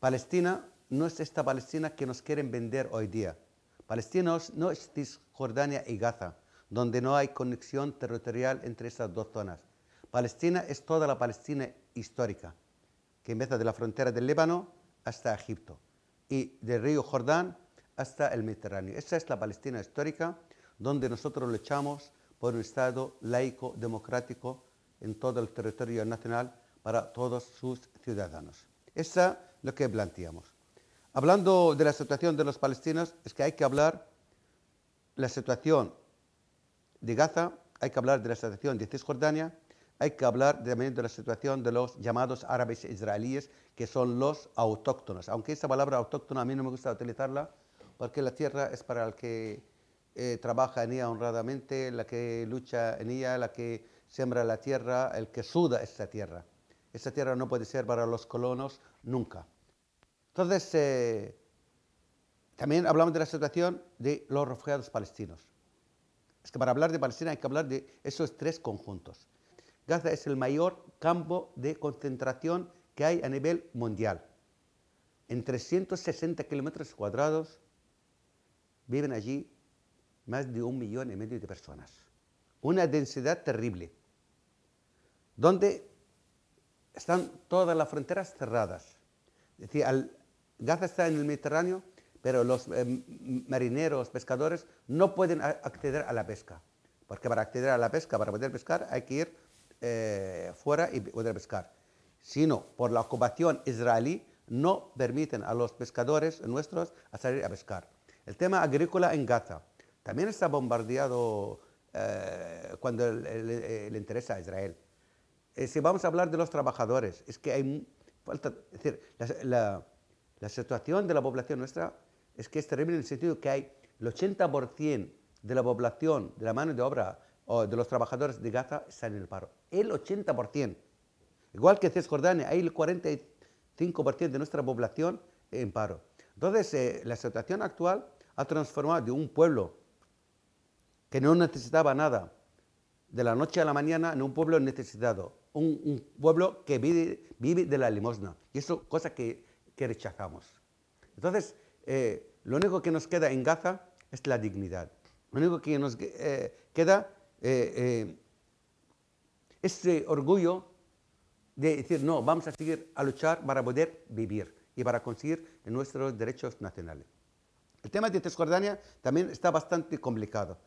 Palestina no es esta Palestina que nos quieren vender hoy día. Palestina no es Jordania y Gaza, donde no hay conexión territorial entre esas dos zonas. Palestina es toda la Palestina histórica, que empieza de la frontera del Líbano hasta Egipto y del río Jordán hasta el Mediterráneo. Esa es la Palestina histórica donde nosotros luchamos por un Estado laico, democrático en todo el territorio nacional para todos sus ciudadanos. Esa es lo que planteamos. Hablando de la situación de los palestinos, es que hay que hablar la situación de Gaza, hay que hablar de la situación de Cisjordania, hay que hablar también de la situación de los llamados árabes israelíes, que son los autóctonos. Aunque esa palabra autóctona a mí no me gusta utilizarla, porque la tierra es para el que eh, trabaja en ella honradamente, la que lucha en ella, la que siembra la tierra, el que suda esta tierra. Esa tierra no puede ser para los colonos nunca. Entonces, eh, también hablamos de la situación de los refugiados palestinos. Es que para hablar de Palestina hay que hablar de esos tres conjuntos. Gaza es el mayor campo de concentración que hay a nivel mundial. En 360 kilómetros cuadrados viven allí más de un millón y medio de personas. Una densidad terrible. Donde están todas las fronteras cerradas. Gaza está en el Mediterráneo, pero los eh, marineros, pescadores, no pueden acceder a la pesca. Porque para acceder a la pesca, para poder pescar, hay que ir eh, fuera y poder pescar. no, por la ocupación israelí, no permiten a los pescadores nuestros a salir a pescar. El tema agrícola en Gaza también está bombardeado eh, cuando le interesa a Israel si vamos a hablar de los trabajadores, es que hay falta, es decir, la, situación de la población nuestra es que es terrible en el sentido que hay el 80% de la población de la mano de obra o de los trabajadores de Gaza están en el paro. El 80%. Igual que Cisjordania, hay el 45% de nuestra población en paro. Entonces, eh, la situación actual ha transformado de un pueblo que no necesitaba nada de la noche a la mañana en un pueblo necesitado un, pueblo que vive, de la limosna. Y eso cosa que, que rechazamos. Entonces, eh, lo único que nos queda en Gaza es la dignidad. Lo único que nos eh, queda eh, es el orgullo de decir, no, vamos a seguir a luchar para poder vivir y para conseguir nuestros derechos nacionales. El tema de Cisjordania también está bastante complicado.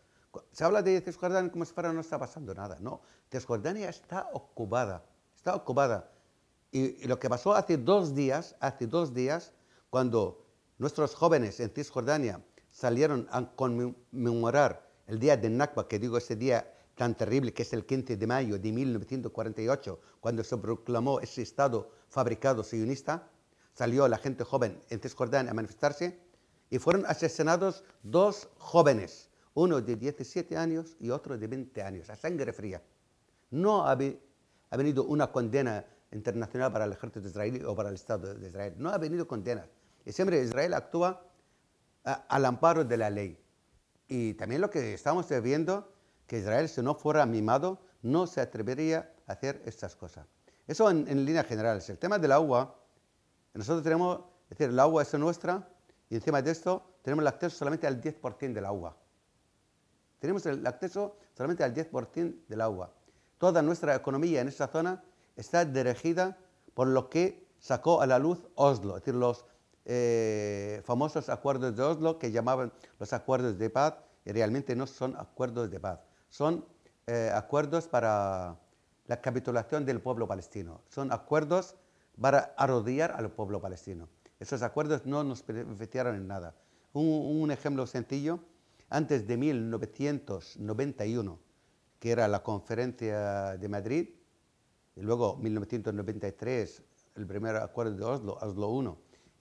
Se habla de Cisjordania como si fuera no está pasando nada. No, Cisjordania está ocupada, está ocupada. Y, lo que pasó hace dos días, hace dos días, cuando nuestros jóvenes en Cisjordania salieron a conmemorar el día de Nakba, que digo ese día tan terrible que es el 15 de mayo de 1948, cuando se proclamó ese Estado fabricado sionista, salió la gente joven en Cisjordania a manifestarse y fueron asesinados dos jóvenes uno de 17 años y otro de 20 años, a sangre fría. No ha, venido una condena internacional para el ejército Israel o para el Estado de Israel. No ha venido condenas. Y siempre Israel actúa al amparo de la ley. Y también lo que estamos viendo, que Israel si no fuera mimado, no se atrevería a hacer estas cosas. Eso en, en líneas generales. El tema del agua, nosotros tenemos, es decir, el agua es nuestra y encima de esto tenemos el acceso solamente al 10% del agua. Tenemos el acceso solamente al 10% del agua. Toda nuestra economía en esa zona está dirigida por lo que sacó a la luz Oslo, es decir, los eh, famosos acuerdos de Oslo que llamaban los acuerdos de paz, y realmente no son acuerdos de paz, son eh, acuerdos para la capitulación del pueblo palestino, son acuerdos para arrodillar al pueblo palestino. Esos acuerdos no nos beneficiaron en nada. un ejemplo sencillo, antes de 1991, que era la conferencia de Madrid, y luego 1993, el primer acuerdo de Oslo, Oslo I,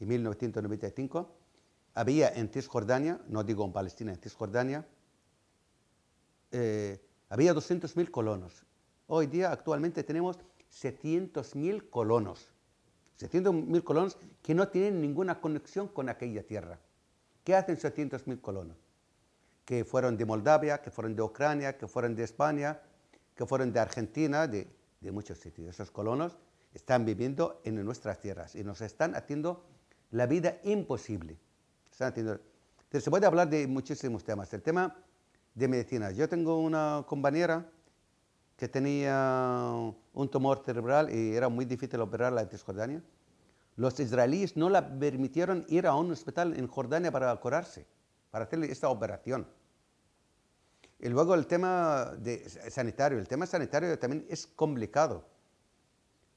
y 1995, había en Cisjordania, no digo en Palestina, en Cisjordania, eh, había 200.000 colonos. Hoy día actualmente tenemos 700.000 colonos. 700.000 colonos que no tienen ninguna conexión con aquella tierra. ¿Qué hacen 700.000 colonos? que fueron de Moldavia, que fueron de Ucrania, que fueron de España, que fueron de Argentina, de, muchos sitios. Esos colonos están viviendo en nuestras tierras y nos están haciendo la vida imposible. se puede hablar de muchísimos temas. El tema de medicina. Yo tengo una compañera que tenía un tumor cerebral y era muy difícil operarla en Jordania. Los israelíes no la permitieron ir a un hospital en Jordania para curarse para hacer esta operación. Y luego el tema sanitario. El tema sanitario también es complicado,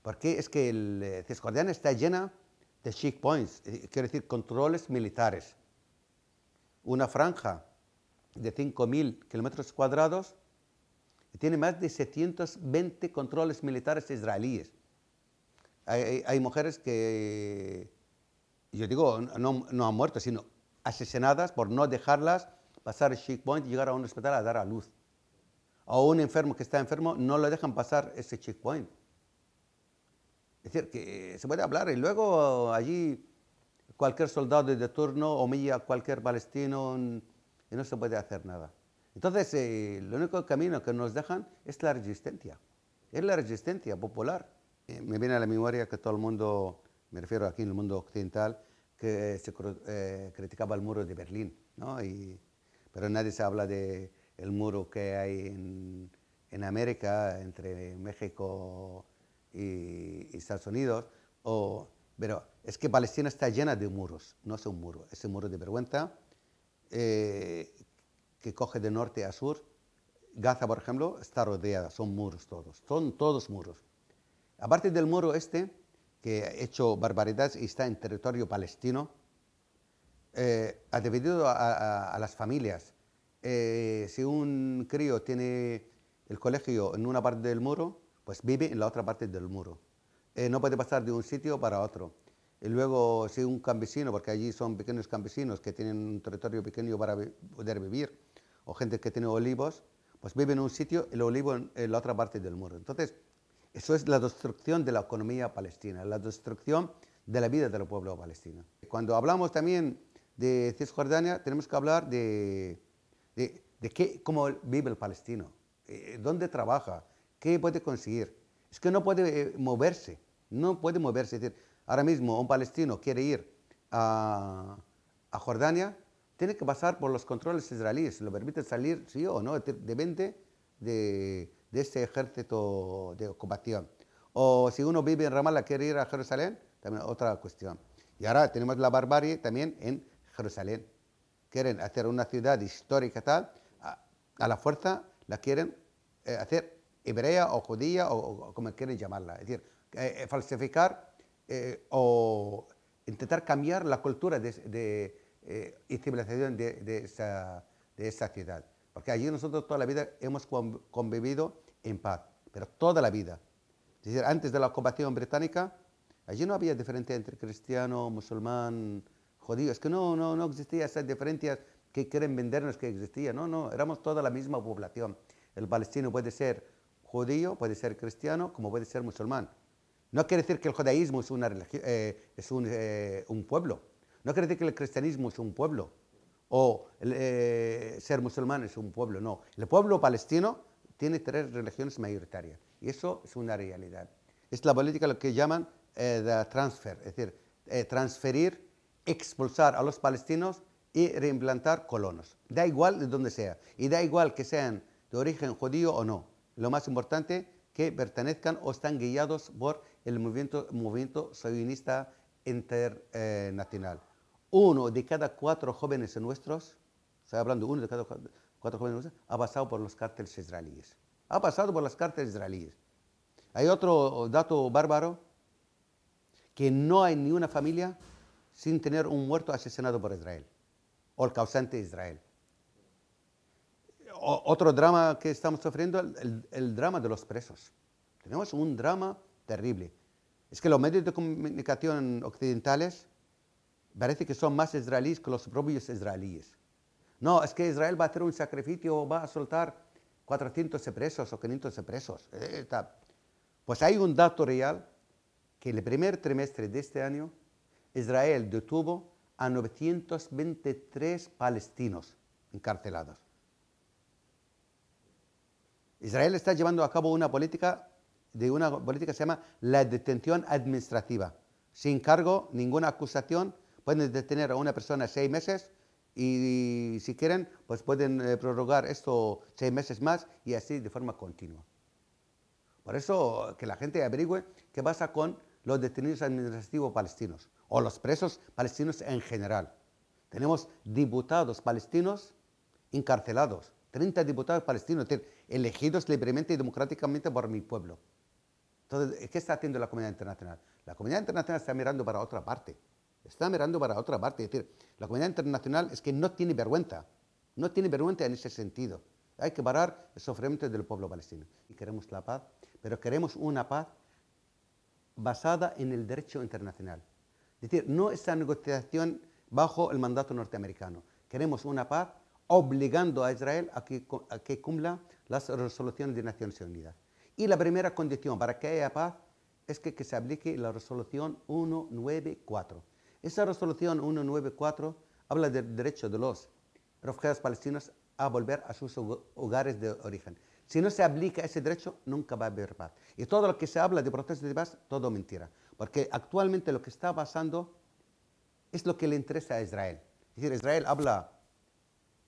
porque es que el eh, Cisjordania está llena de checkpoints, eh, quiero decir, controles militares. Una franja de 5.000 kilómetros cuadrados tiene más de 720 controles militares israelíes. Hay, mujeres que, yo digo, no, no han muerto, sino asesinadas por no dejarlas pasar el checkpoint y llegar a un hospital a dar a luz. A un enfermo que está enfermo no lo dejan pasar ese checkpoint. Es decir, que eh, se puede hablar y luego allí cualquier soldado de turno humilla a cualquier palestino mm, y no se puede hacer nada. Entonces, el eh, único camino que nos dejan es la resistencia, es la resistencia popular. Eh, me viene a la memoria que todo el mundo, me refiero aquí en el mundo occidental, que se eh, criticaba el muro de Berlín, ¿no? pero nadie se habla del el muro que hay en, en América, entre México y, Estados Unidos, o, pero es que Palestina está llena de muros, no es un muro, es un muro de vergüenza eh, que coge de norte a sur. Gaza, por ejemplo, está rodeada, son muros todos, son todos muros. Aparte del muro este, que ha hecho barbaridades y está en territorio palestino, eh, ha dividido a, las familias. Eh, si un crío tiene el colegio en una parte del muro, pues vive en la otra parte del muro. Eh, no puede pasar de un sitio para otro. Y luego, si un campesino, porque allí son pequeños campesinos que tienen un territorio pequeño para poder vivir, o gente que tiene olivos, pues vive en un sitio, el olivo en, en la otra parte del muro. Entonces, eso es la destrucción de la economía palestina, la destrucción de la vida del pueblo palestino. Cuando hablamos también de Cisjordania, tenemos que hablar de, cómo vive el palestino, eh, dónde trabaja, qué puede conseguir. Es que no puede eh, moverse, no puede moverse. decir, ahora mismo un palestino quiere ir a, a Jordania, tiene que pasar por los controles israelíes, lo permite salir, sí o no, depende de, de ese ejército de ocupación. O si uno vive en Ramallah, quiere ir a Jerusalén, también otra cuestión. Y ahora tenemos la barbarie también en Jerusalén. Quieren hacer una ciudad histórica tal, a, la fuerza la quieren eh, hacer hebrea o judía o, como quieren llamarla. Es decir, eh, eh, falsificar o intentar cambiar la cultura de, y civilización de, de esa ciudad. Porque allí nosotros toda la vida hemos convivido en paz, pero toda la vida. Es decir, antes de la ocupación británica, allí no había diferencia entre cristiano, musulmán, judío. Es que no, no, no existía esas diferencias que quieren vendernos que existía. No, no, éramos toda la misma población. El palestino puede ser judío, puede ser cristiano, como puede ser musulmán. No quiere decir que el judaísmo es, una eh, es eh, un pueblo. No quiere decir que el cristianismo es un pueblo o eh, ser musulmán es un pueblo, no. El pueblo palestino tiene tres religiones mayoritarias y eso es una realidad. Es la política lo que llaman eh, transfer, es decir, eh, transferir, expulsar a los palestinos y reimplantar colonos. Da igual de dónde sea y da igual que sean de origen judío o no. Lo más importante que pertenezcan o están guiados por el movimiento, movimiento internacional uno de cada cuatro jóvenes nuestros, estoy hablando de uno de cada cuatro jóvenes nuestros, ha pasado por los cárteles israelíes. Ha pasado por las cárteles israelíes. Hay otro dato bárbaro, que no hay ni una familia sin tener un muerto asesinado por Israel, o el causante de Israel. otro drama que estamos sufriendo, el drama de los presos. Tenemos un drama terrible. Es que los medios de comunicación occidentales parece que son más israelíes que los propios israelíes. No, es que Israel va a hacer un sacrificio o va a soltar 400 presos o 500 presos. Eh, pues hay un dato real que en el primer trimestre de este año Israel detuvo a 923 palestinos encarcelados. Israel está llevando a cabo una política de una política que se llama la detención administrativa, sin cargo, ninguna acusación, pueden detener a una persona seis meses y, si quieren, pues pueden eh, prorrogar esto seis meses más y así de forma continua. Por eso que la gente averigüe qué pasa con los detenidos administrativos palestinos o los presos palestinos en general. Tenemos diputados palestinos encarcelados, 30 diputados palestinos elegidos libremente y democráticamente por mi pueblo. Entonces, ¿qué está haciendo la comunidad internacional? La comunidad internacional está mirando para otra parte está mirando para otra parte. Es decir, la comunidad internacional es que no tiene vergüenza, no tiene vergüenza en ese sentido. Hay que parar el sufrimiento del pueblo palestino. Y queremos la paz, pero queremos una paz basada en el derecho internacional. Es decir, no esa negociación bajo el mandato norteamericano. Queremos una paz obligando a Israel a que, cumpla las resoluciones de Naciones Unidas. Y la primera condición para que haya paz es que se aplique la resolución 194 esa resolución 194 habla del derecho de los refugiados palestinos a volver a sus hogares de origen. Si no se aplica ese derecho, nunca va a haber paz. Y todo lo que se habla de proceso de paz, todo mentira. Porque actualmente lo que está pasando es lo que le interesa a Israel. Es decir, Israel habla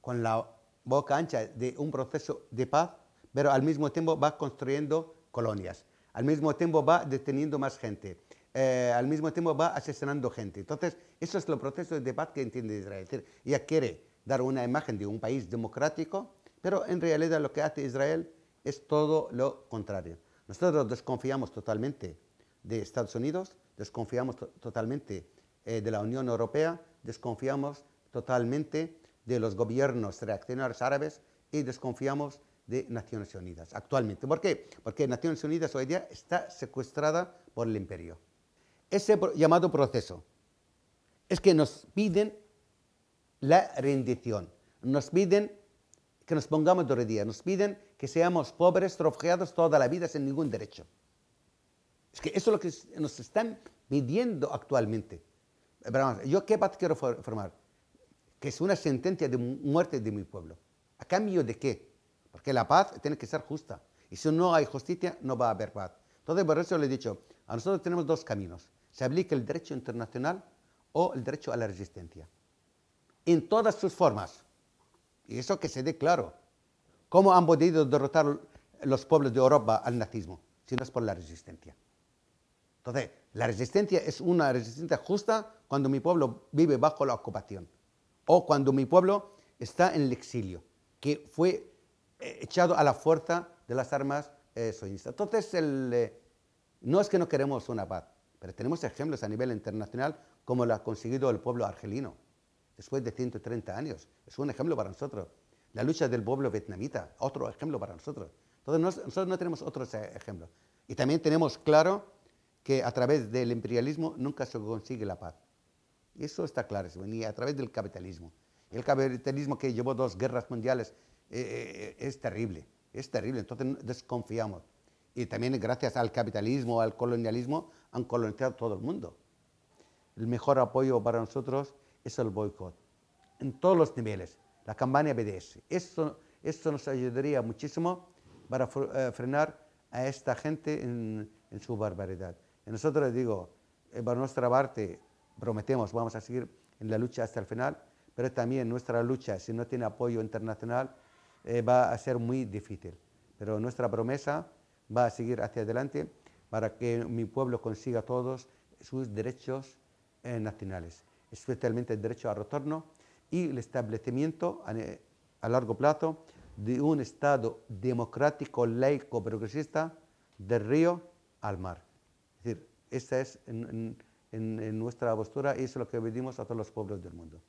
con la boca ancha de un proceso de paz, pero al mismo tiempo va construyendo colonias. Al mismo tiempo va deteniendo más gente. Eh, al mismo tiempo va asesinando gente. Entonces, eso es el proceso de debate que entiende Israel. Es ella quiere dar una imagen de un país democrático, pero en realidad lo que hace Israel es todo lo contrario. Nosotros desconfiamos totalmente de Estados Unidos, desconfiamos totalmente eh, de la Unión Europea, desconfiamos totalmente de los gobiernos reaccionarios árabes y desconfiamos de Naciones Unidas actualmente. ¿Por qué? Porque Naciones Unidas hoy día está secuestrada por el imperio ese llamado proceso es que nos piden la rendición, nos piden que nos pongamos de rodillas, nos piden que seamos pobres, trofeados toda la vida sin ningún derecho. Es que eso es lo que nos están pidiendo actualmente. yo qué paz quiero formar? Que es una sentencia de muerte de mi pueblo. ¿A cambio de qué? Porque la paz tiene que ser justa. Y si no hay justicia, no va a haber paz. Entonces, por eso le he dicho, a nosotros tenemos dos caminos. Se aplique el derecho internacional o el derecho a la resistencia. En todas sus formas. Y eso que se dé claro. ¿Cómo han podido derrotar los pueblos de Europa al nazismo? Si no es por la resistencia. Entonces, la resistencia es una resistencia justa cuando mi pueblo vive bajo la ocupación o cuando mi pueblo está en el exilio, que fue eh, echado a la fuerza de las armas eh, soviéticas Entonces, eh, no es que no queremos una paz, pero tenemos ejemplos a nivel internacional como lo ha conseguido el pueblo argelino después de 130 años. Es un ejemplo para nosotros. La lucha del pueblo vietnamita, otro ejemplo para nosotros. Entonces nosotros no tenemos otros eh, ejemplos. Y también tenemos claro que a través del imperialismo nunca se consigue la paz. Eso está claro, ni a través del capitalismo. El capitalismo que llevó dos guerras mundiales eh, eh, es terrible, es terrible. Entonces desconfiamos. Y también gracias al capitalismo, al colonialismo, han colonizado todo el mundo. El mejor apoyo para nosotros es el boicot, en todos los niveles, la campaña BDS. Esto, nos ayudaría muchísimo para eh, frenar a esta gente en, su barbaridad. Nosotros nosotros, digo, eh, por nuestra parte, prometemos, vamos a seguir en la lucha hasta el final, pero también nuestra lucha, si no tiene apoyo internacional, eh, va a ser muy difícil. Pero nuestra promesa va a seguir hacia adelante para que mi pueblo consiga todos sus derechos nacionales, especialmente el derecho al retorno y el establecimiento a, largo plazo de un Estado democrático, laico, progresista del río al mar. Es decir, esa es en, nuestra postura y es lo que pedimos a todos los pueblos del mundo.